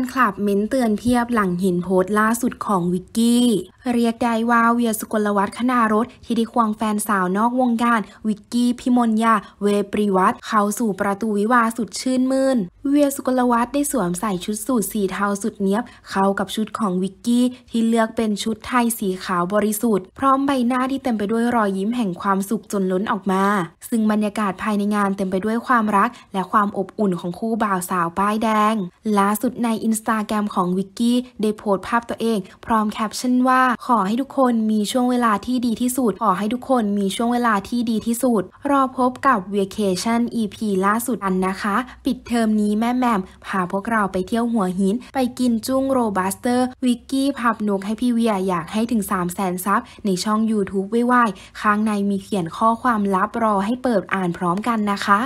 นคลับเม้นเตือนเพียบหลังเห็นโพสต์ล่าสุดของวิกกี้ เรียกได้ว่าเวียสุกลวัฒน์คณารถที่ได้ควงแฟนสาวนอกวงการวิกกี้พิมลยาเวปริวัตเข้าสู่ประตูวิวาสุดชื่นมื่น เวียสุกลวัฒน์ได้สวมใส่ชุดสูทสีเทาสุดเนี้ยบเข้ากับชุดของวิกกี้ที่เลือกเป็นชุดไทยสีขาวบริสุทธิ์พร้อมใบหน้าที่เต็มไปด้วยรอยยิ้มแห่งความสุขจนล้นออกมา ซึ่งบรรยากาศภายในงานเต็มไปด้วยความรักและความอบอุ่นของคู่บ่าวสาวป้ายแดงล่าสุดในอินสตาแกรมของวิกกี้ได้โพสต์ภาพตัวเอง พร้อมแคปชั่นว่า ขอให้ทุกคนมีช่วงเวลาที่ดีที่สุด ขอให้ทุกคนมีช่วงเวลาที่ดีที่สุด รอพบกับ Vacation EP ล่าสุดอันนะคะ ปิดเทอมนี้แม่แมมพาพวกเราไปเที่ยวหัวหิน ไปกินจุ้งโรบัสเตอร์ วิกกี้พับนกให้พี่เวียอยากให้ถึง 3 0 0แสนซับในช่อง YouTube ไว้ๆข้างในมีเขียนข้อความลับรอให้เปิดอ่านพร้อมกันนะคะ